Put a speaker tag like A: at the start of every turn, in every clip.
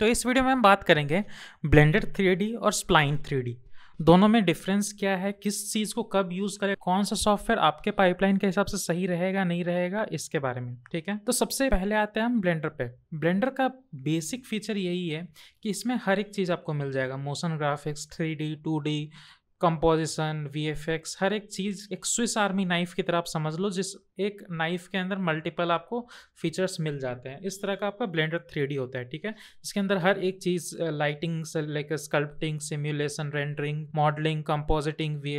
A: तो इस वीडियो में हम बात करेंगे ब्लेंडर थ्री और स्प्लाइन थ्री दोनों में डिफरेंस क्या है किस चीज़ को कब यूज़ करें कौन सा सॉफ्टवेयर आपके पाइपलाइन के हिसाब से सही रहेगा नहीं रहेगा इसके बारे में ठीक है तो सबसे पहले आते हैं हम ब्लेंडर पे ब्लेंडर का बेसिक फीचर यही है कि इसमें हर एक चीज़ आपको मिल जाएगा motion graphics three D two D composition वी हर एक चीज़ एक स्विस आर्मी नाइफ की तरह आप समझ लो जिस एक नाइफ के अंदर मल्टीपल आपको फीचर्स मिल जाते हैं इस तरह का आपका ब्लेंडर थ्री होता है ठीक है इसके अंदर हर एक चीज़ lighting like sculpting simulation rendering modelling compositing वी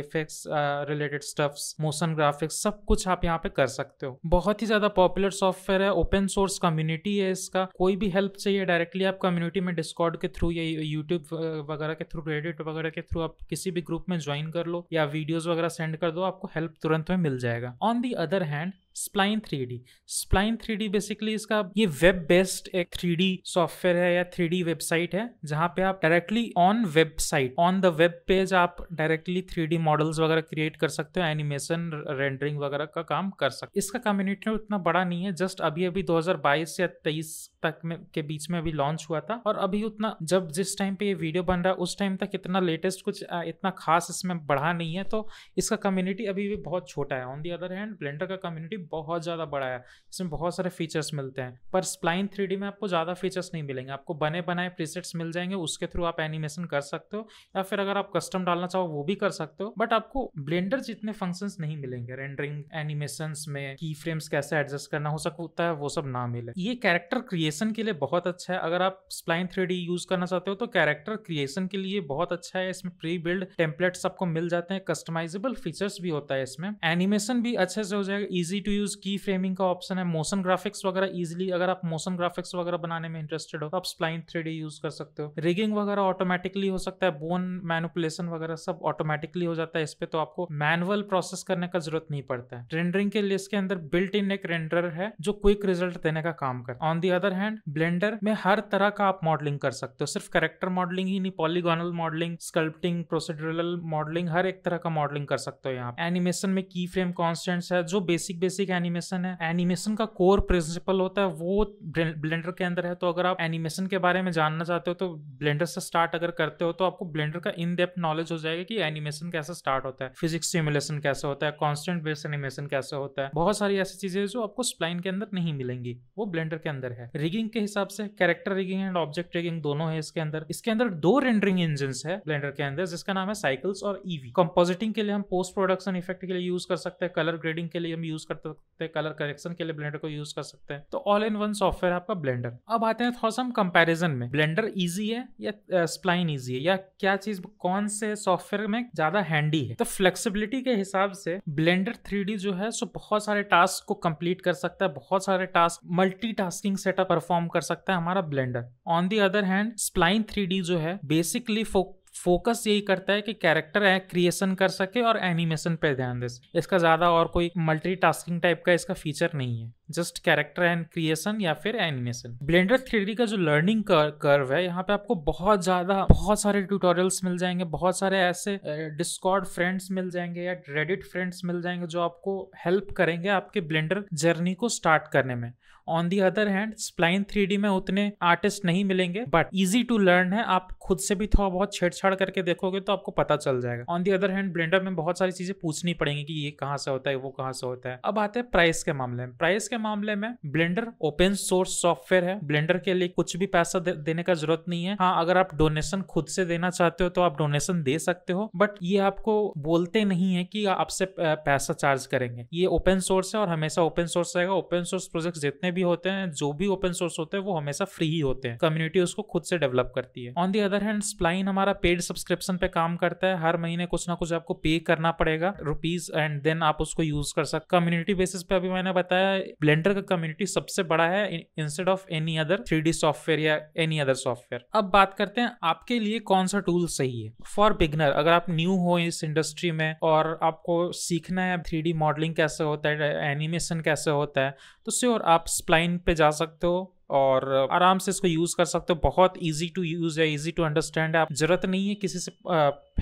A: रिलेटेड स्टफ्स मोशन ग्राफिक्स सब कुछ आप यहाँ पे कर सकते हो बहुत ही ज़्यादा पॉपुलर सॉफ्टवेयर है ओपन सोर्स कम्युनिटी है इसका कोई भी हेल्प चाहिए डायरेक्टली आप कम्युनिटी में डिस्कॉर्ड के थ्रू या यूट्यूब वगैरह के थ्रू रेडिट वगैरह के थ्रू आप किसी भी ग्रुप में ज्वाइन कर लो या वीडियोज वगैरह सेंड कर दो आपको हेल्प तुरंत में मिल जाएगा on the other hand man. Spline three Spline three basically इसका ये वेब बेस्ड एक थ्री सॉफ्टवेयर है या थ्री वेबसाइट है जहाँ पे आप directly on website on the web page आप डायरेक्टली थ्री मॉडल्स वगैरह क्रिएट कर सकते हो एनिमेशन रेंडरिंग वगैरह का काम कर सकते इसका कम्युनिटी उतना बड़ा नहीं है जस्ट अभी अभी बाईस या तेईस तक में के बीच में अभी लॉन्च हुआ था और अभी उतना जब जिस टाइम पे ये वीडियो बन रहा है उस टाइम तक इतना लेटेस्ट कुछ इतना खास इसमें बढ़ा नहीं है तो इसका कम्युनिटी अभी भी बहुत छोटा है on the other hand Blender का कम्युनिटी बहुत ज़्यादा बड़ा है इसमें बहुत सारे फीचर्स मिलते हैं पर स्प्लाइन थ्री में आपको ज़्यादा फीचर्स नहीं मिलेंगे आपको बने बनाए प्रीसेट्स मिल जाएंगे उसके थ्रू आप एनिमेशन कर सकते हो या फिर अगर आप कस्टम डालना चाहो वो भी कर सकते हो बट आपको ब्लेंडर जितने फंक्शंस नहीं मिलेंगे रेंडरिंग एनिमेशन में की फ्रेम्स कैसे एडजस्ट करना हो सकता है वो सब ना मिले ये कैरेक्टर क्रिएशन के लिए बहुत अच्छा है अगर आप स्प्लाइन थ्री यूज करना चाहते हो तो कैरेक्टर क्रिएशन के लिए बहुत अच्छा है इसमें प्री बिल्ड टेम्पलेट्स आपको मिल जाते हैं कस्टमाइजेबल फीचर्स भी होता है इसमें एनिमेशन भी अच्छे से हो जाएगा easy to to use keyframing का ऑप्शन है मोशन ग्राफिक्स वगैरह इजिली अगर आप मोशन ग्राफिक्स वगैरह बनाने में इंटरेस्टेड हो तो आप स्प्लाइन थ्री यूज कर सकते हो रिगिंग वगैरह ऑटोमेटिकली हो सकता है बोन मैनुपुलेशन वगैरह सब ऑटोमेटिकली हो जाता है इस पर तो आपको मैनुअल प्रोसेस करने का जरूरत नहीं पड़ता है रेंडरिंग के लिए इसके अंदर बिल्ट इन एक रेंडर है जो क्विक रिजल्ट देने का काम कर on the other hand Blender में हर तरह का आप मॉडलिंग कर सकते हो सिर्फ करेक्टर मॉडलिंग ही नहीं polygonal modelling sculpting procedural modelling हर एक तरह का मॉडलिंग कर सकते हो यहाँ एनिमेशन में की फ्रेम कॉन्स्टेंट्स है जो बेसिक बेसिक बेसिक एनिमेशन है एनिमेशन का कोर प्रिंसिपल होता है वो ब्लेंडर के अंदर है तो अगर आप एनिमेशन के बारे में जानना चाहते हो तो ब्लेंडर से स्टार्ट अगर करते हो तो आपको ब्लेंडर का इन डेप्थ नॉलेज हो जाएगा कि एनिमेशन कैसे स्टार्ट होता है फिजिक्स सिमुलेशन कैसे होता है कॉन्स्टेंट बेस्ड एनिमेशन कैसे होता है बहुत सारी ऐसी चीजें जो आपको स्प्लाइन के अंदर नहीं मिलेंगी वो ब्लेंडर के अंदर है रिगिंग के हिसाब से character rigging and object rigging दोनों है इसके अंदर इसके अंदर दो रेंडरिंग इंजन है ब्लेंडर के अंदर जिसका नाम है साइकिल्स और ईवी e कंपोजिटिंग के लिए हम पोस्ट प्रोडक्शन इफेक्ट के लिए यूज कर सकते हैं कलर ग्रेडिंग के लिए हम यूज करते सकते हैं कलर करेक्शन के लिए ब्लेंडर को यूज कर सकते हैं तो ऑल इन वन सॉफ्टवेयर आपका ब्लेंडर अब आते हैं थोड़ा सा कंपेरिजन में ब्लेंडर इजी है या स्प्लाइन uh, इजी है या क्या चीज कौन से सॉफ्टवेयर में ज्यादा हैंडी है तो फ्लेक्सीबिलिटी के हिसाब से ब्लेंडर थ्री जो है सो बहुत सारे टास्क को कंप्लीट कर सकता है बहुत सारे task multitasking setup perform कर सकता है हमारा Blender on the other hand Spline three जो है बेसिकली फोक फोकस यही करता है कि कैरेक्टर है क्रिएशन कर सके और एनिमेशन पे ध्यान दे सके इसका ज़्यादा और कोई मल्टी टास्किंग टाइप का इसका फीचर नहीं है जस्ट कैरेक्टर एंड क्रिएशन या फिर एनिमेशन ब्लेंडर थ्री का जो लर्निंग कर्व है यहाँ पे आपको बहुत ज़्यादा बहुत सारे ट्यूटोरियल्स मिल जाएंगे बहुत सारे ऐसे डिस्कॉर्ड फ्रेंड्स मिल जाएंगे या रेडिट फ्रेंड्स मिल जाएंगे जो आपको हेल्प करेंगे आपके ब्लेंडर जर्नी को स्टार्ट करने में on the other hand Spline three में उतने आर्टिस्ट नहीं मिलेंगे बट इजी टू लर्न है आप खुद से भी थोड़ा बहुत छेड़छाड़ करके देखोगे तो आपको पता चल जाएगा on the other hand Blender में बहुत सारी चीजें पूछनी पड़ेंगी कि ये कहाँ से होता है वो कहाँ से होता है अब आते हैं प्राइस के मामले में प्राइस के मामले में ब्लेंडर ओपन सोर्स सॉफ्टवेयर है ब्लेंडर के लिए कुछ भी पैसा दे, देने का जरूरत नहीं है हाँ अगर आप डोनेशन खुद से देना चाहते हो तो आप डोनेशन दे सकते हो बट ये आपको बोलते नहीं है कि आपसे पैसा चार्ज करेंगे ये ओपन सोर्स है और हमेशा ओपन सोर्स रहेगा ओपन सोर्स प्रोजेक्ट जितने भी भी होते हैं जो भी ओपन सोर्स होते हैं वो हमेशा फ्री ही होते हैं कम्युनिटी उसको खुद से डेवलप करती है on the other hand Spline हमारा पेड सब्सक्रिप्शन पे काम करता है हर महीने कुछ ना कुछ आपको पे करना पड़ेगा रुपीज एंड देन आप उसको यूज कर सकते कम्युनिटी बेसिस पे अभी मैंने बताया ब्लेंडर का कम्युनिटी सबसे बड़ा है instead of any other three software या एनी अदर सॉफ्टवेयर अब बात करते हैं आपके लिए कौन सा टूल सही है फॉर बिगनर अगर आप न्यू हो इस इंडस्ट्री में और आपको सीखना है थ्री मॉडलिंग कैसे होता है एनिमेशन कैसे होता है तो श्योर आप स्प्लाइन पे जा सकते हो और आराम से इसको यूज़ कर सकते हो बहुत ईजी टू यूज़ है ईजी टू अंडरस्टैंड है आप ज़रूरत नहीं है किसी से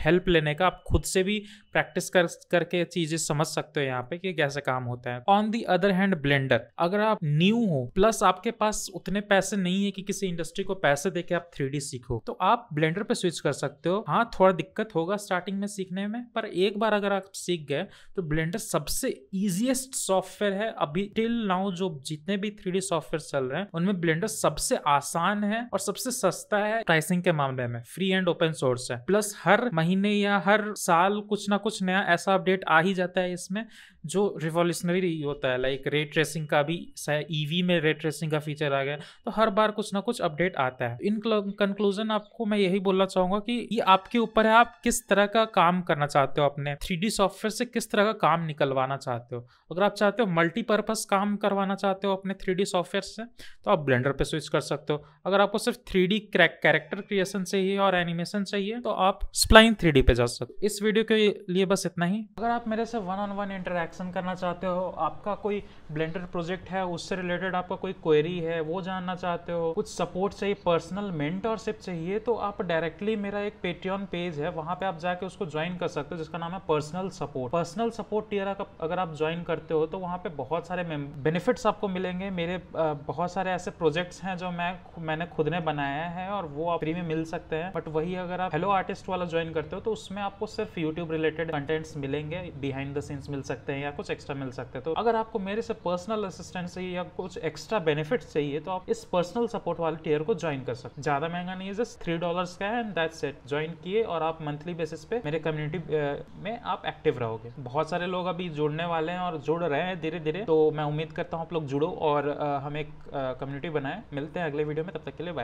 A: हेल्प लेने का आप खुद से भी प्रैक्टिस कर करके चीज़ें समझ सकते हो यहाँ पे कि कैसे काम होता है on the other hand Blender अगर आप न्यू हो प्लस आपके पास उतने पैसे नहीं है कि किसी इंडस्ट्री को पैसे दे आप थ्री सीखो तो आप ब्लेंडर पे स्विच कर सकते हो हाँ थोड़ा दिक्कत होगा स्टार्टिंग में सीखने में पर एक बार अगर आप सीख गए तो ब्लेंडर सबसे ईजिएस्ट सॉफ्टवेयर है अभी टिल नाउ जो जितने भी थ्री सॉफ्टवेयर चल रहे हैं उनमें ब्लेंडर सबसे आसान है और सबसे सस्ता है प्राइसिंग के मामले में फ्री एंड ओपन सोर्स है प्लस हर महीने या हर साल कुछ ना कुछ नया ऐसा अपडेट आ ही जाता है इसमें जो रिवोल्यूशनरी होता है लाइक रेट ट्रेसिंग का भी ईवी e में रेट ट्रेसिंग का फीचर आ गया तो हर बार कुछ ना कुछ अपडेट आता है इन कंक्लूजन आपको मैं यही बोलना चाहूंगा कि ये आपके ऊपर है आप किस तरह का काम करना चाहते हो अपने थ्री सॉफ्टवेयर से किस तरह का काम निकलवाना चाहते हो अगर आप चाहते हो मल्टीपर्पज काम करवाना चाहते हो अपने थ्री सॉफ्टवेयर से तो आप ब्लेंडर पे स्विच कर सकते हो अगर आपको सिर्फ थ्री कैरेक्टर क्रिएशन चाहिए और एनिमेशन चाहिए तो आप स्प्लाइन थ्री पे जा सकते हो इस वीडियो के लिए बस इतना ही अगर आप मेरे से one on one interaction action करना चाहते हो आपका कोई ब्लेंडर प्रोजेक्ट है उससे रिलेटेड आपका कोई क्वेरी है वो जानना चाहते हो कुछ सपोर्ट चाहिए पर्सनल मेंटरशिप चाहिए तो आप डायरेक्टली मेरा एक पेटीएम पेज है वहां पे आप जाके उसको ज्वाइन कर सकते हो जिसका नाम है personal support personal support tier का अगर आप ज्वाइन करते हो तो वहाँ पे बहुत सारे बेनिफिट्स आपको मिलेंगे मेरे बहुत सारे ऐसे प्रोजेक्ट्स हैं जो मैं मैंने खुद ने बनाया है और वो आप फ्री में मिल सकते हैं बट वही अगर आप हेलो आर्टिस्ट वाला ज्वाइन करते हो तो उसमें आपको सिर्फ यूट्यूब रिलेटेड कंटेंट्स मिलेंगे बिहाइंड द सीन्स मिल सकते हैं हैं या कुछ एक्स्ट्रा मिल सकते हैं तो अगर आपको मेरे से पर्सनल असिस्टेंट चाहिए या कुछ एक्स्ट्रा बेनिफिट चाहिए तो आप इस पर्सनल सपोर्ट वाले टीयर को ज्वाइन कर सकते ज़्यादा महंगा नहीं है जस्ट थ्री डॉलर का है एंड दैट्स इट ज्वाइन किए और आप मंथली बेसिस पे मेरे कम्युनिटी में आप एक्टिव रहोगे बहुत सारे लोग अभी जुड़ने वाले हैं और जुड़ रहे हैं धीरे धीरे तो मैं उम्मीद करता हूँ आप लोग जुड़ो और हम एक कम्युनिटी बनाए मिलते हैं अगले वीडियो में तब तक के लिए बाय